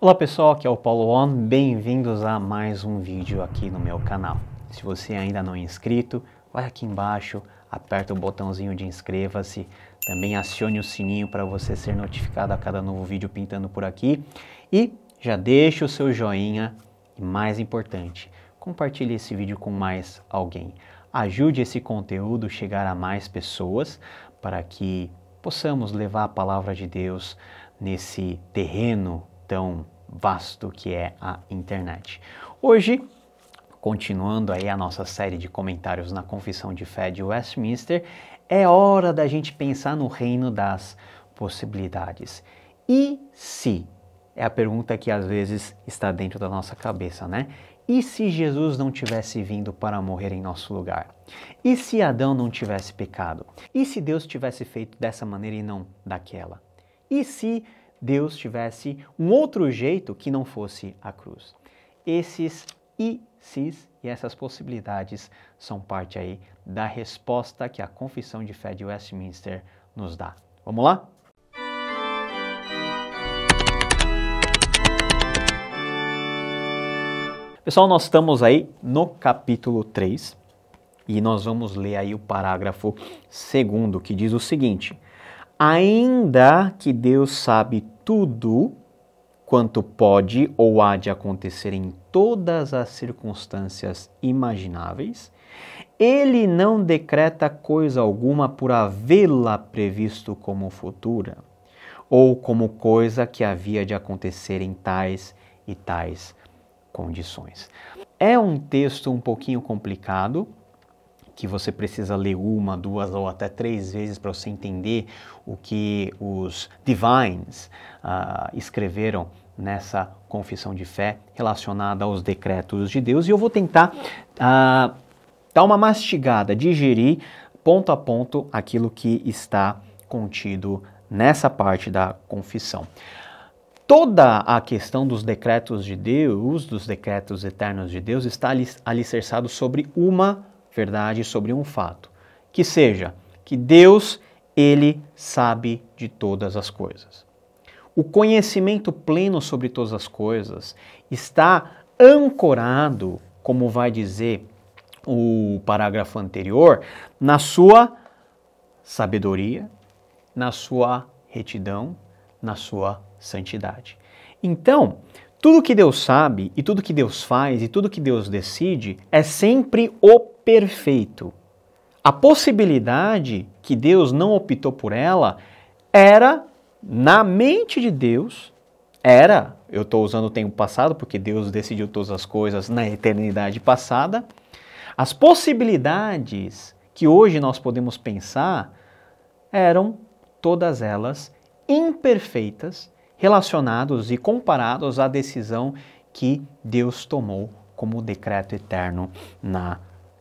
Olá pessoal, aqui é o Paulo On, bem-vindos a mais um vídeo aqui no meu canal. Se você ainda não é inscrito, vai aqui embaixo, aperta o botãozinho de inscreva-se, também acione o sininho para você ser notificado a cada novo vídeo pintando por aqui e já deixa o seu joinha e mais importante, compartilhe esse vídeo com mais alguém. Ajude esse conteúdo a chegar a mais pessoas para que possamos levar a palavra de Deus nesse terreno tão vasto que é a internet. Hoje, continuando aí a nossa série de comentários na Confissão de Fé de Westminster, é hora da gente pensar no reino das possibilidades. E se? É a pergunta que às vezes está dentro da nossa cabeça, né? E se Jesus não tivesse vindo para morrer em nosso lugar? E se Adão não tivesse pecado? E se Deus tivesse feito dessa maneira e não daquela? E se Deus tivesse um outro jeito que não fosse a cruz. Esses e cis e essas possibilidades são parte aí da resposta que a Confissão de Fé de Westminster nos dá. Vamos lá? Pessoal, nós estamos aí no capítulo 3 e nós vamos ler aí o parágrafo segundo que diz o seguinte: ainda que Deus sabe tudo quanto pode ou há de acontecer em todas as circunstâncias imagináveis, ele não decreta coisa alguma por havê-la previsto como futura, ou como coisa que havia de acontecer em tais e tais condições. É um texto um pouquinho complicado, que você precisa ler uma, duas ou até três vezes para você entender o que os divines uh, escreveram nessa confissão de fé relacionada aos decretos de Deus. E eu vou tentar uh, dar uma mastigada, digerir ponto a ponto aquilo que está contido nessa parte da confissão. Toda a questão dos decretos de Deus, dos decretos eternos de Deus, está alicerçado sobre uma verdade sobre um fato, que seja que Deus, ele sabe de todas as coisas. O conhecimento pleno sobre todas as coisas está ancorado, como vai dizer o parágrafo anterior, na sua sabedoria, na sua retidão, na sua santidade. Então, tudo que Deus sabe e tudo que Deus faz e tudo que Deus decide é sempre o perfeito. A possibilidade que Deus não optou por ela era na mente de Deus, era, eu estou usando o tempo passado porque Deus decidiu todas as coisas na eternidade passada. As possibilidades que hoje nós podemos pensar eram todas elas imperfeitas, relacionados e comparados à decisão que Deus tomou como decreto eterno na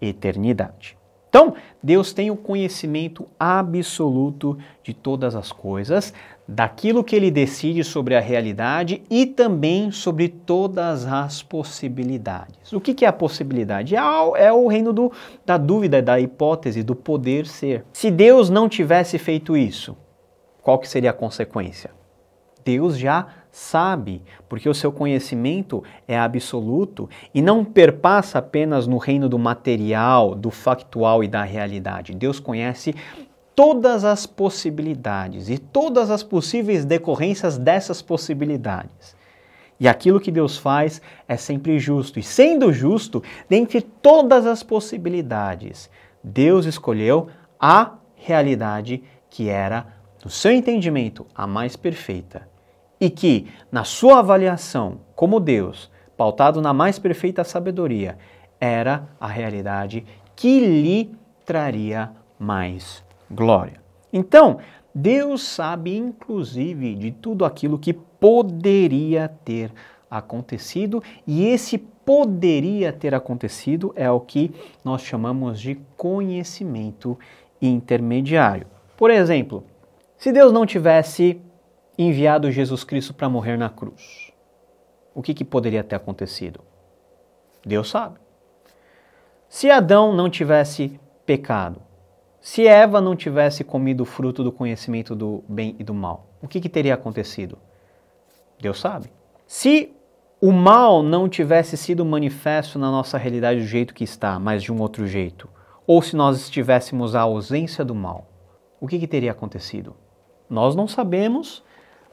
eternidade. Então, Deus tem o conhecimento absoluto de todas as coisas, daquilo que ele decide sobre a realidade e também sobre todas as possibilidades. O que é a possibilidade? É, é o reino do, da dúvida, da hipótese, do poder ser. Se Deus não tivesse feito isso, qual que seria a consequência? Deus já sabe, porque o seu conhecimento é absoluto e não perpassa apenas no reino do material, do factual e da realidade. Deus conhece todas as possibilidades e todas as possíveis decorrências dessas possibilidades. E aquilo que Deus faz é sempre justo, e sendo justo, dentre todas as possibilidades, Deus escolheu a realidade que era, no seu entendimento, a mais perfeita e que, na sua avaliação como Deus, pautado na mais perfeita sabedoria, era a realidade que lhe traria mais glória. Então, Deus sabe inclusive de tudo aquilo que poderia ter acontecido, e esse poderia ter acontecido é o que nós chamamos de conhecimento intermediário. Por exemplo, se Deus não tivesse enviado Jesus Cristo para morrer na cruz, o que, que poderia ter acontecido? Deus sabe. Se Adão não tivesse pecado, se Eva não tivesse comido o fruto do conhecimento do bem e do mal, o que, que teria acontecido? Deus sabe. Se o mal não tivesse sido manifesto na nossa realidade do jeito que está, mas de um outro jeito, ou se nós estivéssemos à ausência do mal, o que, que teria acontecido? Nós não sabemos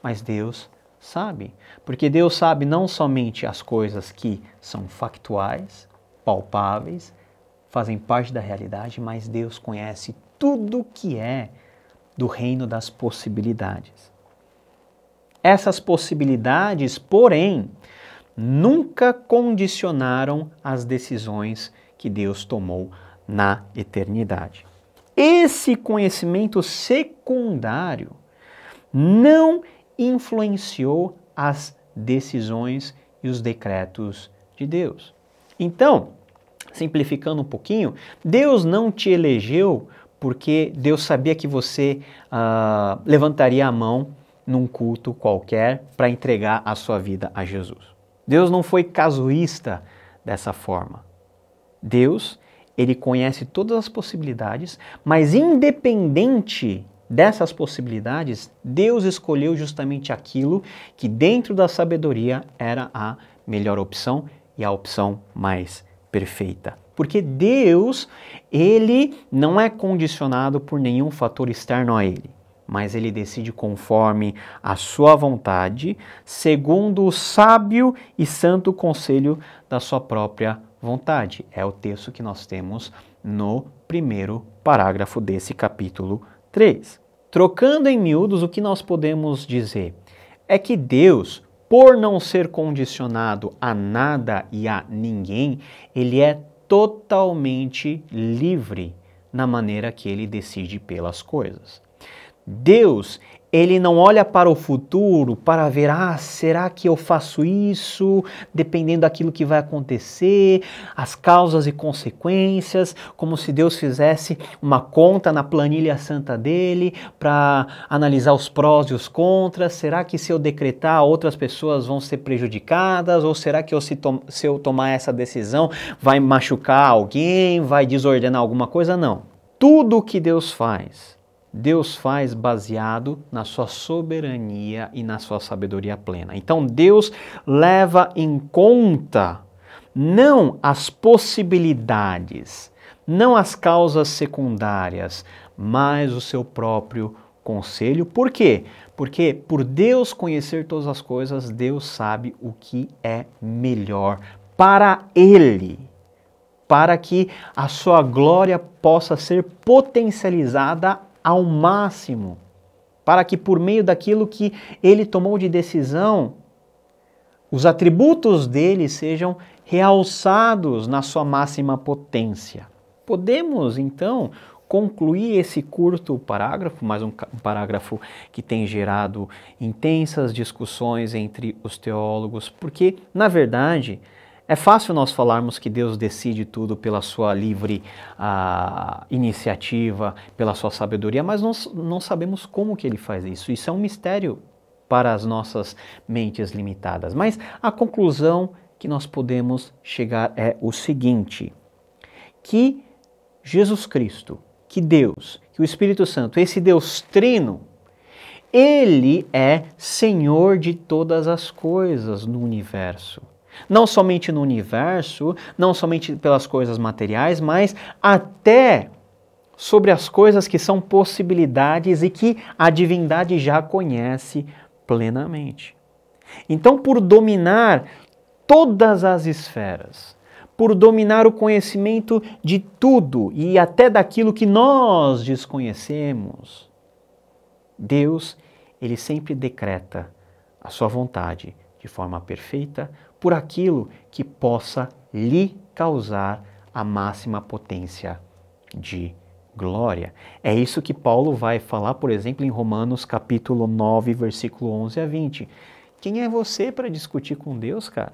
mas Deus sabe. Porque Deus sabe não somente as coisas que são factuais, palpáveis, fazem parte da realidade, mas Deus conhece tudo que é do reino das possibilidades. Essas possibilidades, porém, nunca condicionaram as decisões que Deus tomou na eternidade. Esse conhecimento secundário não influenciou as decisões e os decretos de Deus. Então, simplificando um pouquinho, Deus não te elegeu porque Deus sabia que você ah, levantaria a mão num culto qualquer para entregar a sua vida a Jesus. Deus não foi casuísta dessa forma. Deus, ele conhece todas as possibilidades, mas independente dessas possibilidades, Deus escolheu justamente aquilo que, dentro da sabedoria, era a melhor opção e a opção mais perfeita. Porque Deus, ele não é condicionado por nenhum fator externo a ele, mas ele decide conforme a sua vontade, segundo o sábio e santo conselho da sua própria vontade. É o texto que nós temos no primeiro parágrafo desse capítulo 3. Trocando em miúdos, o que nós podemos dizer é que Deus, por não ser condicionado a nada e a ninguém, ele é totalmente livre na maneira que ele decide pelas coisas. Deus, ele não olha para o futuro para ver, ah, será que eu faço isso, dependendo daquilo que vai acontecer, as causas e consequências, como se Deus fizesse uma conta na planilha santa dele para analisar os prós e os contras, será que se eu decretar outras pessoas vão ser prejudicadas, ou será que eu, se, to se eu tomar essa decisão vai machucar alguém, vai desordenar alguma coisa? Não. Tudo o que Deus faz Deus faz baseado na sua soberania e na sua sabedoria plena. Então Deus leva em conta não as possibilidades, não as causas secundárias, mas o seu próprio conselho. Por quê? Porque por Deus conhecer todas as coisas, Deus sabe o que é melhor para ele, para que a sua glória possa ser potencializada ao máximo, para que por meio daquilo que ele tomou de decisão, os atributos dele sejam realçados na sua máxima potência. Podemos, então, concluir esse curto parágrafo, mais um, um parágrafo que tem gerado intensas discussões entre os teólogos, porque, na verdade, é fácil nós falarmos que Deus decide tudo pela sua livre ah, iniciativa, pela sua sabedoria, mas nós não sabemos como que ele faz isso. Isso é um mistério para as nossas mentes limitadas. Mas a conclusão que nós podemos chegar é o seguinte: que Jesus Cristo, que Deus, que o Espírito Santo, esse Deus trino, ele é Senhor de todas as coisas no universo. Não somente no universo, não somente pelas coisas materiais, mas até sobre as coisas que são possibilidades e que a divindade já conhece plenamente. Então, por dominar todas as esferas, por dominar o conhecimento de tudo e até daquilo que nós desconhecemos, Deus, ele sempre decreta a sua vontade de forma perfeita, por aquilo que possa lhe causar a máxima potência de glória. É isso que Paulo vai falar, por exemplo, em Romanos capítulo 9, versículo 11 a 20. Quem é você para discutir com Deus, cara?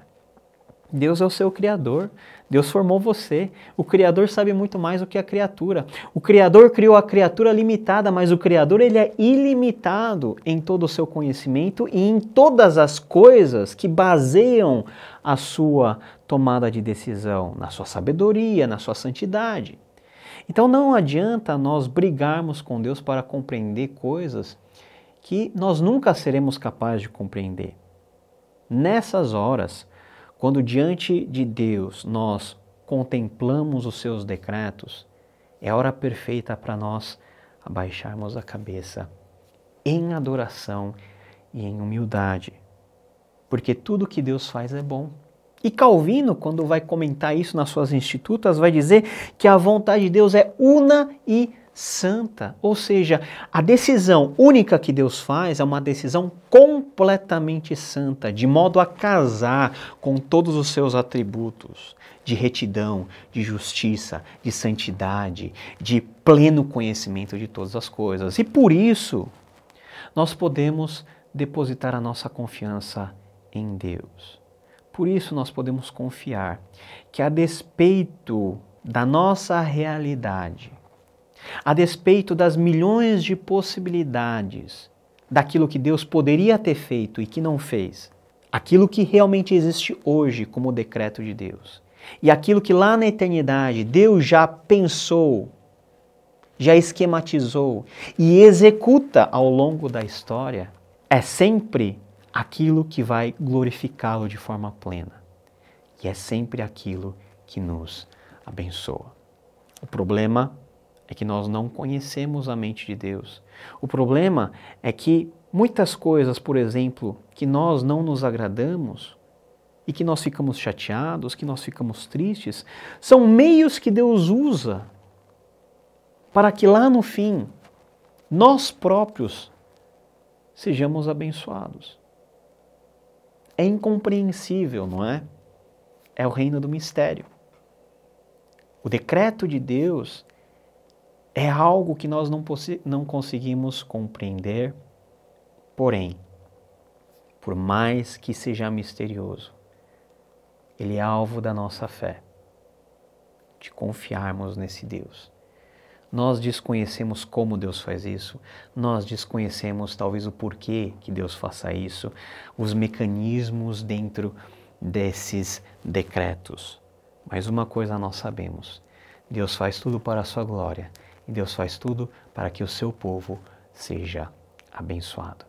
Deus é o seu criador. Deus formou você. O criador sabe muito mais do que a criatura. O criador criou a criatura limitada, mas o criador ele é ilimitado em todo o seu conhecimento e em todas as coisas que baseiam a sua tomada de decisão, na sua sabedoria, na sua santidade. Então não adianta nós brigarmos com Deus para compreender coisas que nós nunca seremos capazes de compreender. Nessas horas, quando diante de Deus nós contemplamos os seus decretos, é a hora perfeita para nós abaixarmos a cabeça em adoração e em humildade. Porque tudo que Deus faz é bom. E Calvino, quando vai comentar isso nas suas institutas, vai dizer que a vontade de Deus é una e santa. Ou seja, a decisão única que Deus faz é uma decisão completamente santa, de modo a casar com todos os seus atributos de retidão, de justiça, de santidade, de pleno conhecimento de todas as coisas. E por isso, nós podemos depositar a nossa confiança em Deus. Por isso, nós podemos confiar que, a despeito da nossa realidade, a despeito das milhões de possibilidades daquilo que Deus poderia ter feito e que não fez, aquilo que realmente existe hoje como decreto de Deus e aquilo que lá na eternidade Deus já pensou, já esquematizou e executa ao longo da história, é sempre aquilo que vai glorificá-lo de forma plena. E é sempre aquilo que nos abençoa. O problema é que nós não conhecemos a mente de Deus. O problema é que muitas coisas, por exemplo, que nós não nos agradamos e que nós ficamos chateados, que nós ficamos tristes, são meios que Deus usa para que lá no fim nós próprios sejamos abençoados. É incompreensível, não é? É o reino do mistério. O decreto de Deus é algo que nós não, não conseguimos compreender, porém, por mais que seja misterioso, ele é alvo da nossa fé, de confiarmos nesse Deus. Nós desconhecemos como Deus faz isso, nós desconhecemos talvez o porquê que Deus faça isso, os mecanismos dentro desses decretos. Mas uma coisa nós sabemos: Deus faz tudo para a sua glória e Deus faz tudo para que o seu povo seja abençoado.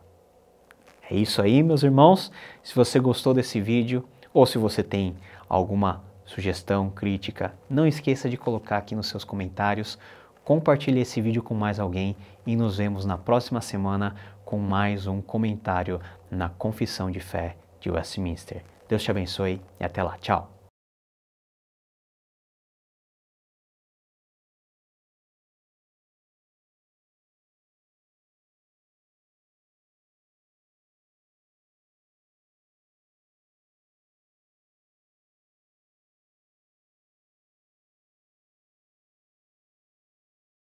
É isso aí, meus irmãos. Se você gostou desse vídeo ou se você tem alguma sugestão, crítica, não esqueça de colocar aqui nos seus comentários. Compartilhe esse vídeo com mais alguém e nos vemos na próxima semana com mais um comentário na Confissão de Fé de Westminster. Deus te abençoe e até lá. Tchau!